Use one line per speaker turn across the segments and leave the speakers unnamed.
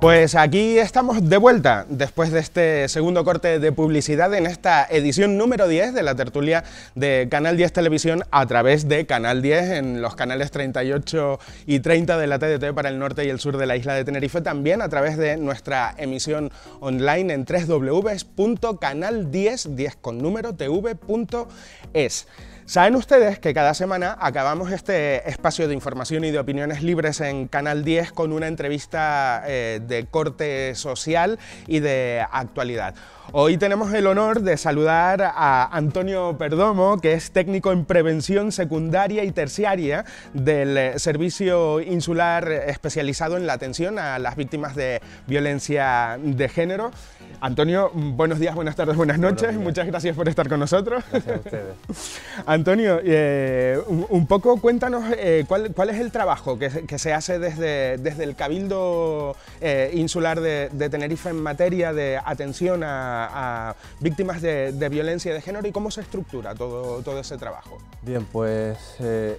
Pues aquí estamos de vuelta después de este segundo corte de publicidad en esta edición número 10 de la tertulia de Canal 10 Televisión a través de Canal 10 en los canales 38 y 30 de la TDT para el norte y el sur de la isla de Tenerife, también a través de nuestra emisión online en www.canal10, 10 con número tv.es. Saben ustedes que cada semana acabamos este espacio de información y de opiniones libres en Canal 10 con una entrevista eh, de corte social y de actualidad. Hoy tenemos el honor de saludar a Antonio Perdomo, que es técnico en prevención secundaria y terciaria del eh, Servicio Insular especializado en la atención a las víctimas de violencia de género. Antonio, buenos días, buenas tardes, buenas noches. Muchas gracias por estar con nosotros. a ustedes. Antonio, eh, un poco cuéntanos eh, cuál, es el trabajo que, se hace desde, desde el Cabildo eh, Insular de, Tenerife en materia de atención a, víctimas de, violencia de género y cómo se estructura todo, todo ese trabajo.
Bien, pues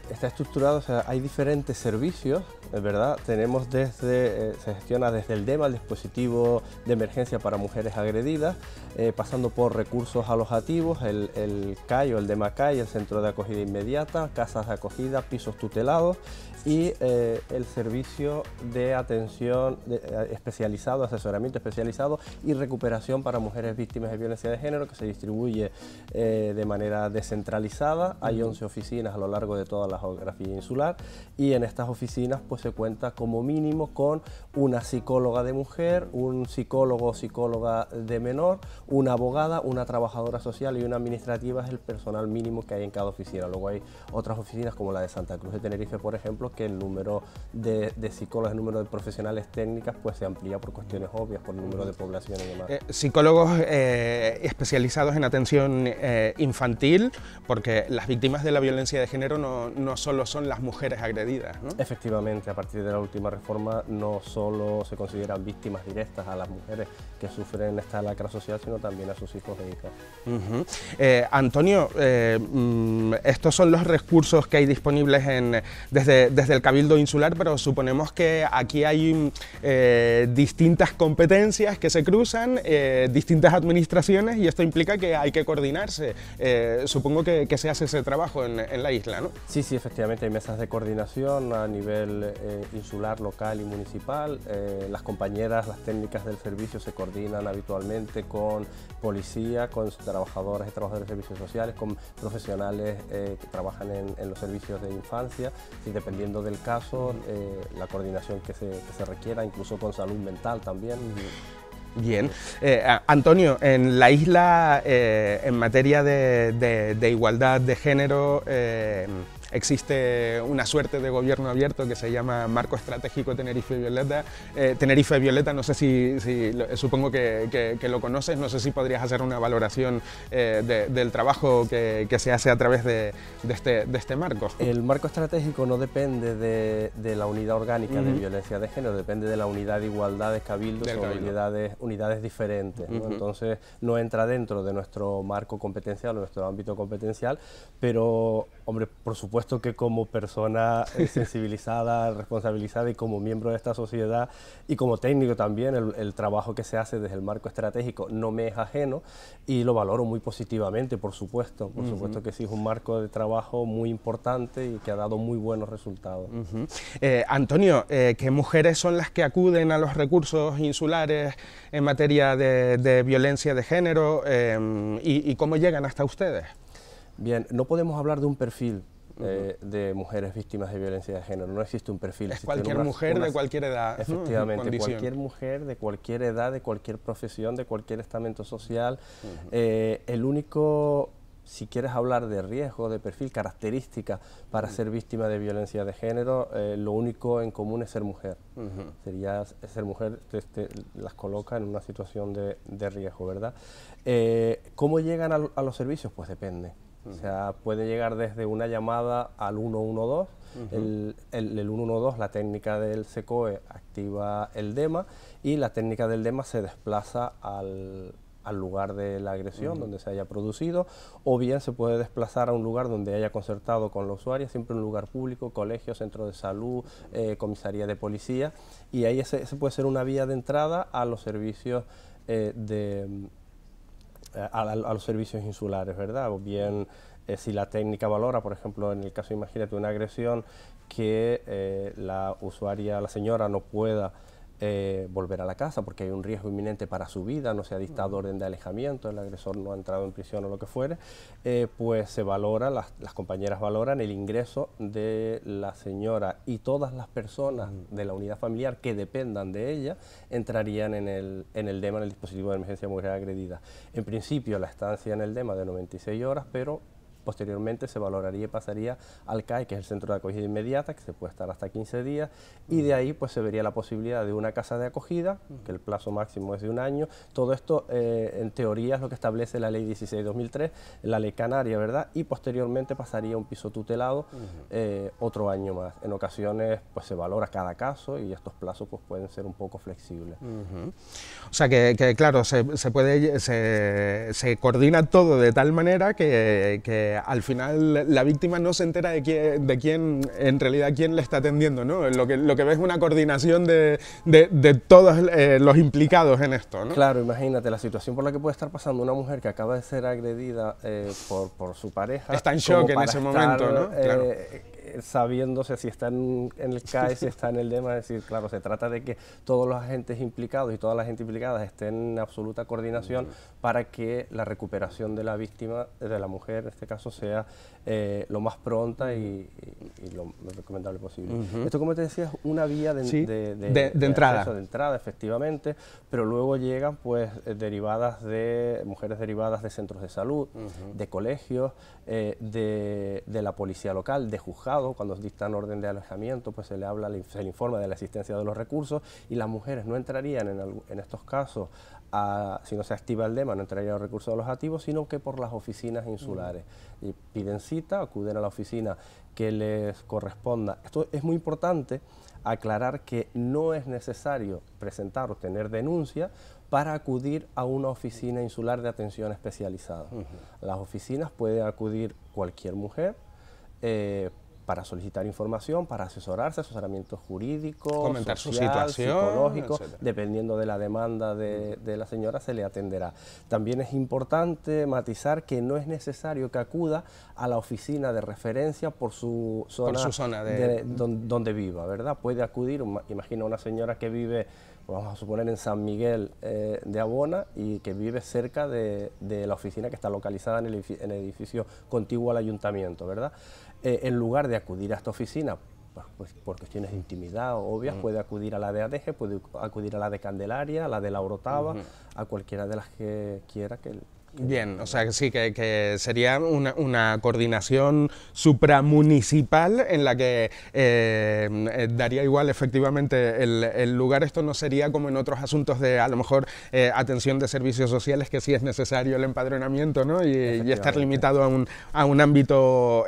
está estructurado, hay diferentes servicios, es verdad, tenemos desde, se gestiona desde el DEMA, el dispositivo de emergencia para mujeres agredidas, pasando por recursos alojativos, el, el CAI o el DEMA CAI, el Centro de acogida inmediata, casas de acogida, pisos tutelados y eh, el servicio de atención eh, especializado, asesoramiento especializado y recuperación para mujeres víctimas de violencia de género que se distribuye eh, de manera descentralizada. Hay 11 oficinas a lo largo de toda la geografía insular y en estas oficinas pues se cuenta como mínimo con una psicóloga de mujer, un psicólogo o psicóloga de menor, una abogada, una trabajadora social y una administrativa es el personal mínimo que hay oficina. Luego hay otras oficinas como la de Santa Cruz de Tenerife, por ejemplo, que el número de, psicólogos, el número de profesionales técnicas, pues se amplía por cuestiones obvias, por el número de población y demás. Eh,
psicólogos eh, especializados en atención eh, infantil, porque las víctimas de la violencia de género no, solo son las mujeres agredidas, Efectivamente, a partir de la última reforma no solo se
consideran víctimas directas a las mujeres que sufren esta lacra social, sino también a sus hijos
e hijas. Antonio, Mm, estos son los recursos que hay disponibles desde, el Cabildo Insular, pero suponemos que aquí hay mm, eh, distintas competencias que se cruzan, eh, distintas administraciones y esto implica que hay que coordinarse. Eh, supongo que, se hace ese trabajo en, la isla, ¿no? Sí, sí, efectivamente
hay mesas de coordinación a nivel insular, local y municipal. las compañeras, las técnicas del servicio se coordinan habitualmente con policía, con trabajadores trabajadores de servicios sociales, con profesionales eh, que trabajan en, los servicios de infancia y dependiendo del caso, eh, la coordinación que se, requiera, incluso con salud mental también.
Bien. Eh, Antonio, en la isla, en materia de, de, igualdad de género, Existe una suerte de gobierno abierto que se llama Marco Estratégico Tenerife Violeta. Eh, Tenerife Violeta, no sé si, supongo que, lo conoces, no sé si podrías hacer una valoración eh, del trabajo que, se hace a través este, de, este, marco. El marco estratégico no depende de, la unidad orgánica de violencia de género, depende de la unidad de
igualdades, cabildos, de unidades, unidades diferentes. Entonces, no entra dentro de nuestro marco competencial, nuestro ámbito competencial, pero Hombre, por supuesto que como persona eh, sensibilizada, responsabilizada y como miembro de esta sociedad y como técnico también, el, trabajo que se hace desde el marco estratégico no me es ajeno y lo valoro muy positivamente, por supuesto. Por supuesto que sí, es un marco de trabajo muy importante y que ha dado muy buenos resultados.
Eh, Antonio, eh, ¿qué mujeres son las que acuden a los recursos insulares en materia de, violencia de género em, y cómo llegan hasta ustedes? Bien, no podemos hablar de un perfil eh, de
mujeres víctimas de violencia de género, no existe un perfil. Es cualquier mujer de cualquier edad. Efectivamente, cualquier mujer de cualquier edad, de cualquier profesión, de cualquier estamento social. Eh, el único si quieres hablar de riesgo, de perfil, característica para ser víctima de violencia de género, eh, lo único en común es ser mujer. Sería ser mujer, las coloca en una situación de, riesgo, ¿verdad? ¿Cómo llegan a, los servicios? Pues depende. O sea, puede llegar desde una llamada al 112. el, el, 112, la técnica del SECOE, activa el DEMA y la técnica del DEMA se desplaza al, lugar de la agresión donde se haya producido o bien se puede desplazar a un lugar donde haya concertado con la usuaria, siempre un lugar público, colegio, centro de salud, eh, comisaría de policía y ahí ese, puede ser una vía de entrada a los servicios eh, de eh, a, los servicios insulares, ¿verdad? O bien eh, si la técnica valora, por ejemplo, en el caso, imagínate, una agresión que eh, la usuaria, la señora no pueda eh, volver a la casa porque hay un riesgo inminente para su vida, no se ha dictado orden de alejamiento, el agresor no ha entrado en prisión o lo que fuere, eh, pues se valora, las, compañeras valoran el ingreso de la señora y todas las personas de la unidad familiar que dependan de ella entrarían en el, en el DEMA, en el dispositivo de emergencia mujer agredida. En principio la estancia en el DEMA de 96 horas, pero Posteriormente se valoraría y pasaría al CAE, que es el centro de acogida inmediata, que se puede estar hasta 15 días, y de ahí pues se vería la posibilidad de una casa de acogida, que el plazo máximo es de un año. Todo esto eh, en teoría es lo que establece la ley 16-2003, la ley canaria, ¿verdad? Y posteriormente pasaría a un piso tutelado eh, otro año más. En ocasiones pues se valora cada caso y estos plazos pues pueden ser un poco flexibles. O
sea que, claro, se, puede, se, coordina todo de tal manera que al final la víctima no se entera de quién, de quién, en realidad, quién le está atendiendo, ¿no? Lo que, lo que ves es una coordinación de, todos eh, los implicados en esto, ¿no? Claro, imagínate la situación por la que puede estar pasando una mujer que acaba de ser
agredida eh, por, su pareja. Está en shock en ese momento, ¿no? Eh, sabiéndose si está en, el CAE, si está en el DEMA, es decir, claro, se trata de que todos los agentes implicados y todas las gente implicadas estén en absoluta coordinación para que la recuperación de la víctima, de la mujer en este caso, sea eh, lo más pronta y, lo más recomendable posible. Esto, como te decía, es una vía de, entrada. de entrada, efectivamente, pero luego llegan pues eh, derivadas de mujeres derivadas de centros de salud, de colegios, eh, de la policía local, de juzgados cuando cuando dictan orden de alojamiento, pues se le habla, se le informa de la existencia de los recursos y las mujeres no entrarían en, estos casos, a, si no se activa el DEMA, no entrarían los recursos alojativos, sino que por las oficinas insulares. piden cita, acuden a la oficina que les corresponda. Esto es muy importante aclarar que no es necesario presentar o tener denuncia para acudir a una oficina insular de atención especializada. Las oficinas pueden acudir cualquier mujer, eh, para solicitar información, para asesorarse, asesoramiento jurídico, comentar su dependiendo de la demanda de, la señora se le atenderá. También es importante matizar que no es necesario que acuda a la oficina de referencia por su zona, de... donde viva, ¿verdad? Puede acudir, imagina una señora que vive vamos a suponer en San Miguel eh, de Abona y que vive cerca de, la oficina que está localizada en el edificio contiguo al ayuntamiento, ¿verdad? Eh, en lugar de acudir a esta oficina pues, pues por cuestiones de intimidad obvias, puede acudir a la de ADG, puede acudir a la de Candelaria, a la de la Orotava, a cualquiera de las que quiera que,
Bien, o sea, que sí, que, sería una, una, coordinación supramunicipal en la que eh, eh, daría igual efectivamente el, lugar. Esto no sería como en otros asuntos de, a lo mejor, eh, atención de servicios sociales, que sí es necesario el empadronamiento, ¿no? Y, estar limitado a un, a un ámbito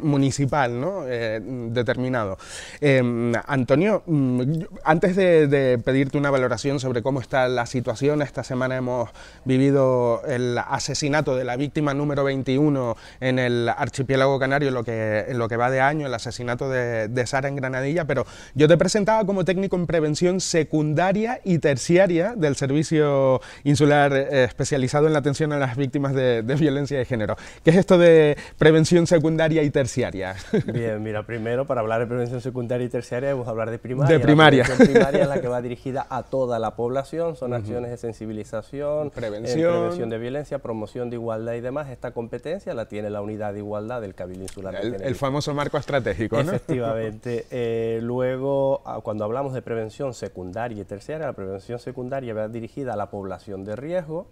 municipal, ¿no? determinado. Em, Antonio, mm, antes de, pedirte una valoración sobre cómo está la situación, esta semana hemos vivido el asesinato de la víctima número 21 en el archipiélago canario, en lo que, en lo que va de año, el asesinato de, Sara en Granadilla, pero yo te presentaba como técnico en prevención secundaria y terciaria del Servicio Insular eh, especializado en la atención a las víctimas de, violencia de género. ¿Qué es esto de prevención secundaria y terciaria? Bien, mira, primero para hablar de prevención secundaria y terciaria vamos a hablar de primaria. De primaria. La primaria es la que
va dirigida a toda la población, son acciones de sensibilización, prevención. prevención de violencia promoción de igualdad y demás, esta competencia la tiene la unidad de igualdad del Cabildo Insular. El,
famoso marco estratégico, ¿no? Efectivamente.
Eh, luego, ah, cuando hablamos de prevención secundaria y terciaria, la prevención secundaria va dirigida a la población de riesgo,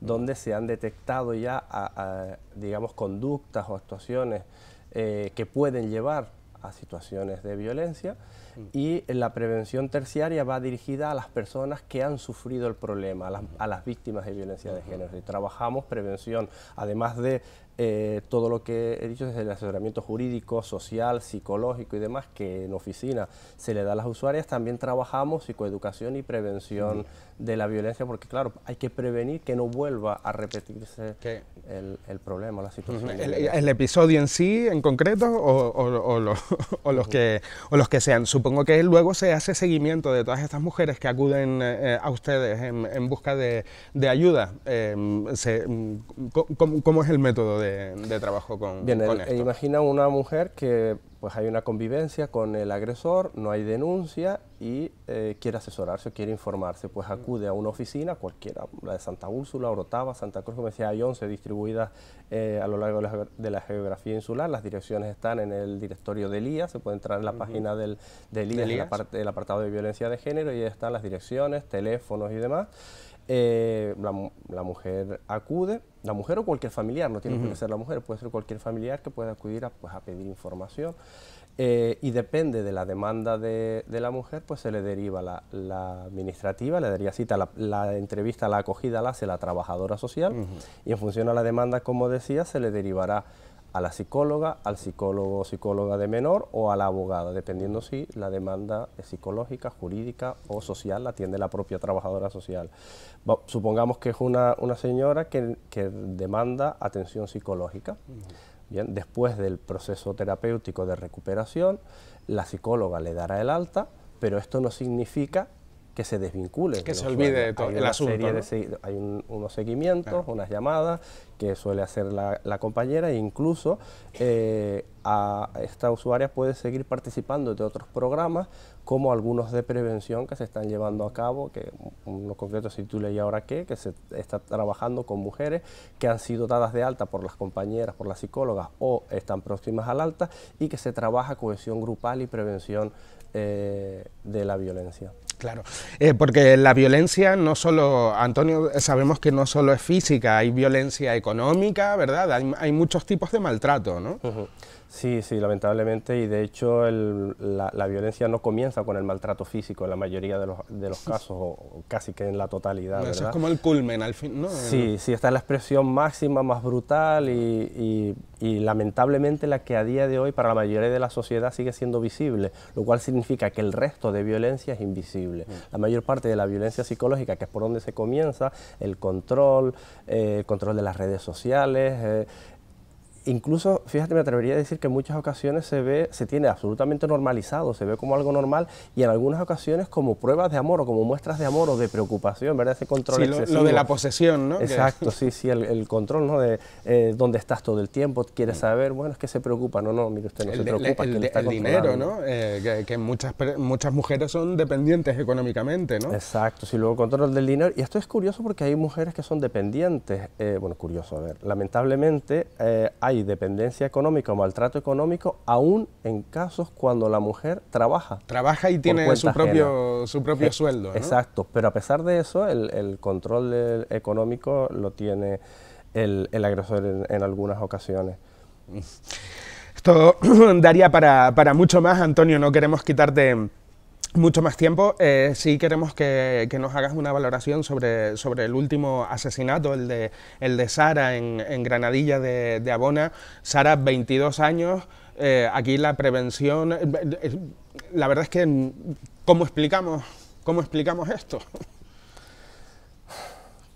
donde se han detectado ya, digamos, conductas o actuaciones eh, que pueden llevar a situaciones de violencia mm. y la prevención terciaria va dirigida a las personas que han sufrido el problema, a las, víctimas de violencia de género. Y trabajamos prevención, además de eh, todo lo que he dicho desde el asesoramiento jurídico, social, psicológico y demás que en oficina se le da a las usuarias, también trabajamos psicoeducación y prevención de la violencia, porque claro, hay que prevenir que no vuelva a repetirse el, el, problema, la situación. el,
episodio en sí, en concreto, o, o, los que, o los que sean. Supongo que luego se hace seguimiento de todas estas mujeres que acuden eh, eh, a ustedes en, busca de, ayuda. Em, mm, ¿cómo, ¿Cómo es el método de, de, trabajo con,
imagina una mujer que pues hay una convivencia con el agresor, no hay denuncia y eh, quiere asesorarse o quiere informarse, pues acude a una oficina, cualquiera, la de Santa Úrsula, Orotava, Santa Cruz, como decía, hay 11 distribuidas eh, a lo largo de la, geografía insular, las direcciones están en el directorio de Ia, se puede entrar en la página del, en el apartado de violencia de género, y ahí están las direcciones, teléfonos y demás. Eh, la, mujer acude, la mujer o cualquier familiar, no tiene que ser la mujer, puede ser cualquier familiar que pueda acudir a, pues, a pedir información. Eh, y depende de la demanda de, la mujer, pues se le deriva la, administrativa, le daría cita la, entrevista, la acogida la hace la trabajadora social y en función a la demanda, como decía, se le derivará a la psicóloga, al psicólogo o psicóloga de menor o a la abogada, dependiendo si la demanda es psicológica, jurídica o social la atiende la propia trabajadora social. supongamos que es una, señora que, demanda atención psicológica. Bien, después del proceso terapéutico de recuperación, la psicóloga le dará el alta, pero esto no significa que se desvincule. Que se olvide de todo el asunto. hay unos seguimientos, unas llamadas que suele hacer la, compañera e incluso eh, a esta usuaria puede seguir participando de otros programas como algunos de prevención que se están llevando a cabo, que uno concreto si tú y ahora qué, que se está trabajando con mujeres que han sido dadas de alta por las compañeras, por las psicólogas o están próximas al alta y que se trabaja cohesión grupal y prevención eh, de la violencia.
Claro, eh, porque la violencia no solo, Antonio, sabemos que no solo es física, hay violencia económica, ¿verdad? Hay, muchos tipos de maltrato, ¿no? Sí, sí, lamentablemente, y de
hecho la, violencia no comienza con el maltrato físico en la mayoría de los, casos, o casi que en la totalidad. eso es como el
culmen al fin, ¿no? Sí,
sí, esta es la expresión máxima, más brutal y, lamentablemente la que a día de hoy para la mayoría de la sociedad sigue siendo visible, lo cual significa que el resto de violencia es invisible. Mm. La mayor parte de la violencia psicológica, que es por donde se comienza, el control, eh, el control de las redes sociales, eh, incluso, fíjate, me atrevería a decir que en muchas ocasiones se ve, se tiene absolutamente normalizado, se ve como algo normal y en algunas ocasiones como pruebas de amor o como muestras de amor o de preocupación, ¿verdad? Ese control Lo, de la posesión, ¿no? Exacto, sí, sí, el, control, ¿no? De eh, dónde estás todo el tiempo, quieres mm. saber, bueno, es que se preocupa, no, no, mire usted, no se preocupa, es que está el dinero, ¿no?
Eh, que, muchas, muchas mujeres son dependientes económicamente, ¿no? Exacto,
sí, luego control del dinero y esto es curioso porque hay mujeres que son dependientes, eh, bueno, curioso, a ver, lamentablemente eh, hay y dependencia económica o maltrato económico, aún en casos cuando la mujer trabaja.
Trabaja y tiene su propio, su propio eh, sueldo. Exacto,
pero a pesar de eso, el, control económico lo tiene el, agresor en, algunas ocasiones.
Esto daría para, para mucho más, Antonio, no queremos quitarte mucho más tiempo, eh, sí queremos que, nos hagas una valoración sobre, sobre el último asesinato, el de, el de Sara en, Granadilla de, Abona. Sara, 22 años, eh, aquí la prevención, eh, eh, la verdad es que, ¿cómo explicamos, cómo explicamos esto?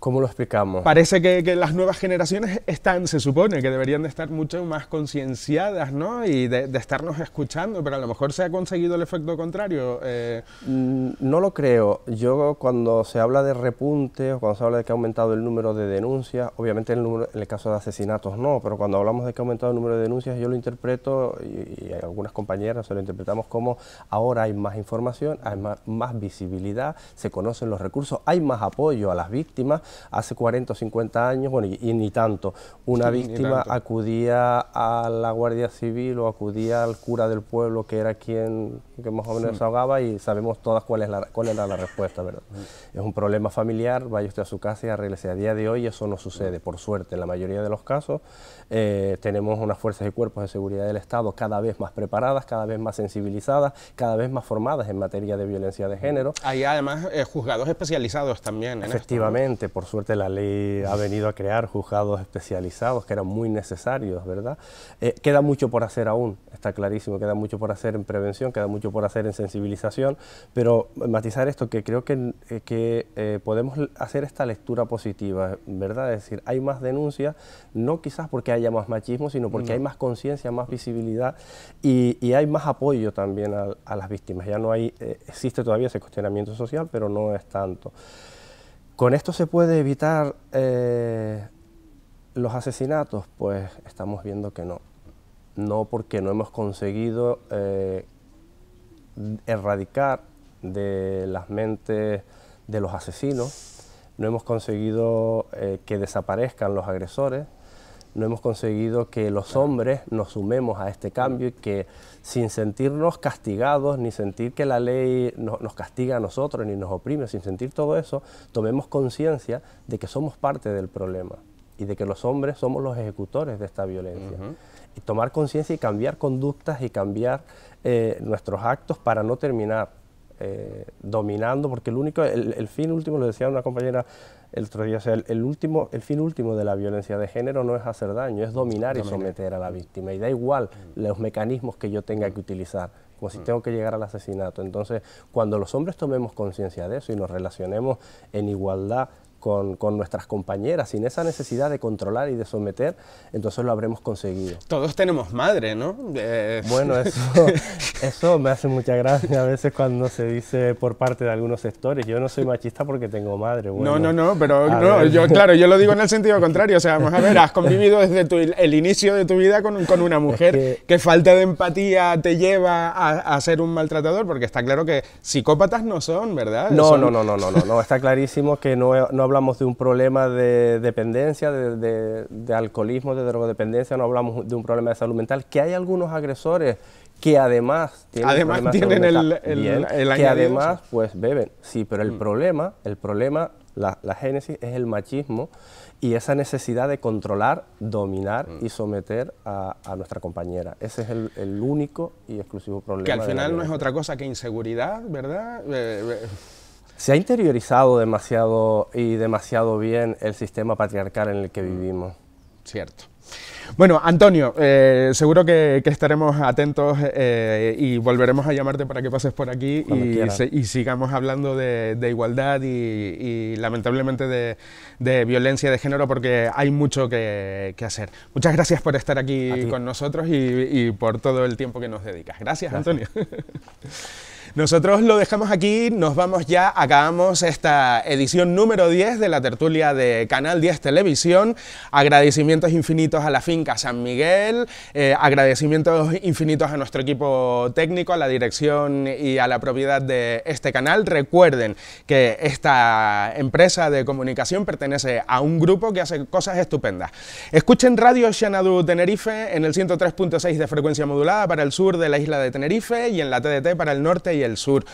¿Cómo lo explicamos? Parece
que, las nuevas generaciones están, se supone, que deberían de estar mucho más concienciadas, ¿no? Y de, estarnos escuchando, pero a lo mejor se ha conseguido el efecto contrario. Eh.
Mm, no lo creo. Yo cuando se habla de repunte o cuando se habla de que ha aumentado el número de denuncias, obviamente en el caso de asesinatos no, pero cuando hablamos de que ha aumentado el número de denuncias, yo lo interpreto, y, algunas compañeras se lo interpretamos como ahora hay más información, hay más visibilidad, se conocen los recursos, hay más apoyo a las víctimas hace 40 o 50 años, bueno, y, ni tanto, una víctima acudía a la Guardia Civil o acudía al cura del pueblo, que era quien que más o menos ahogaba, y sabemos todas cuál, la, cuál era la respuesta, ¿verdad? Mm. Es un problema familiar, vaya usted a su casa y arreglese. A día de hoy eso no sucede, por suerte, en la mayoría de los casos. Eh, tenemos unas fuerzas y cuerpos de seguridad del Estado cada vez más preparadas, cada vez más sensibilizadas, cada vez más formadas en materia de violencia de género.
Hay además eh, juzgados especializados también. Efectivamente,
suerte la ley ha venido a crear juzgados especializados que eran muy necesarios, ¿verdad? Eh, queda mucho por hacer aún, está clarísimo, queda mucho por hacer en prevención, queda mucho por hacer en sensibilización, pero matizar esto, que creo que, eh, eh, podemos hacer esta lectura positiva, ¿verdad? Es decir, hay más denuncias, no quizás porque haya más machismo, sino porque hay más conciencia, más visibilidad y, hay más apoyo también a, las víctimas. Ya no hay, existe todavía ese cuestionamiento social, pero no es tanto. ¿Con esto se puede evitar eh, los asesinatos? Pues estamos viendo que no. No porque no hemos conseguido eh, erradicar de las mentes de los asesinos, no hemos conseguido eh, que desaparezcan los agresores, no hemos conseguido que los hombres nos sumemos a este cambio y que sin sentirnos castigados, ni sentir que la ley nos castiga a nosotros, ni nos oprime, sin sentir todo eso, tomemos conciencia de que somos parte del problema y de que los hombres somos los ejecutores de esta violencia. Y tomar conciencia y cambiar conductas y cambiar eh, nuestros actos para no terminar eh, dominando, porque el único, el, fin último, lo decía una compañera el el, último, el fin último de la violencia de género no es hacer daño, es dominar y someter a la víctima. Y da igual mm. los mecanismos que yo tenga que utilizar, como si mm. tengo que llegar al asesinato. Entonces, cuando los hombres tomemos conciencia de eso y nos relacionemos en igualdad con, nuestras compañeras, sin esa necesidad de controlar y de someter, entonces lo habremos conseguido.
Todos tenemos madre, ¿no? Eh, bueno,
eso, me hace mucha gracia a veces cuando se dice por parte de algunos sectores, yo no soy machista porque tengo madre. no, no, no,
pero yo, claro, yo lo digo en el sentido contrario, o sea, vamos a ver, has convivido desde el inicio de tu vida con, una mujer, que, falta de empatía te lleva a, ser un maltratador, porque está claro que psicópatas no son, ¿verdad? No, no, no,
no, no, no, está clarísimo que no, no hablamos de un problema de dependencia, de, alcoholismo, de drogodependencia, no hablamos de un problema de salud mental, que hay algunos agresores que además tienen, además tienen el, el, que además pues beben. Sí, pero el mm. problema, el problema, la, génesis es el machismo y esa necesidad de controlar, dominar mm. y someter a, nuestra compañera. Ese es el, único y exclusivo problema. Que al final no es
otra cosa que inseguridad, ¿verdad? Eh, eh,
se ha interiorizado demasiado y demasiado bien el sistema patriarcal en el que mm. vivimos. Cierto.
Bueno, Antonio, eh, seguro que, estaremos atentos eh, y volveremos a llamarte para que pases por aquí y, sigamos hablando de, igualdad y, lamentablemente de, violencia de género porque hay mucho que, hacer. Muchas gracias por estar aquí con nosotros y, por todo el tiempo que nos dedicas. gracias. Antonio. Nosotros lo dejamos aquí, nos vamos ya, acabamos esta edición número 10 de la tertulia de Canal 10 Televisión. Agradecimientos infinitos a la finca San Miguel, eh, agradecimientos infinitos a nuestro equipo técnico, a la dirección y a la propiedad de este canal. Recuerden que esta empresa de comunicación pertenece a un grupo que hace cosas estupendas. Escuchen Radio Xanadu Tenerife en el 103.6 de frecuencia modulada para el sur de la isla de Tenerife y en la TDT para el norte y sur.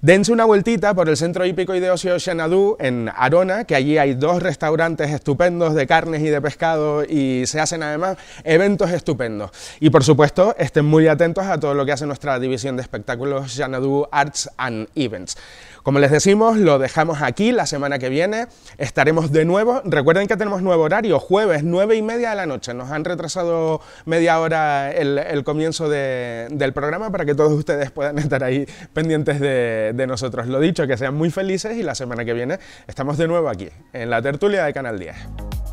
Dense una vueltita por el centro hípico y de ocio Xanadu en Arona, que allí hay dos restaurantes estupendos de carnes y de pescado y se hacen además eventos estupendos. Y por supuesto, estén muy atentos a todo lo que hace nuestra división de espectáculos Xanadu Arts and Events. Como les decimos, lo dejamos aquí. La semana que viene estaremos de nuevo. Recuerden que tenemos nuevo horario, jueves, nueve y media de la noche. Nos han retrasado media hora el, comienzo del programa para que todos ustedes puedan estar ahí pendientes de nosotros. Lo dicho, que sean muy felices y la semana que viene estamos de nuevo aquí, en la tertulia de Canal 10.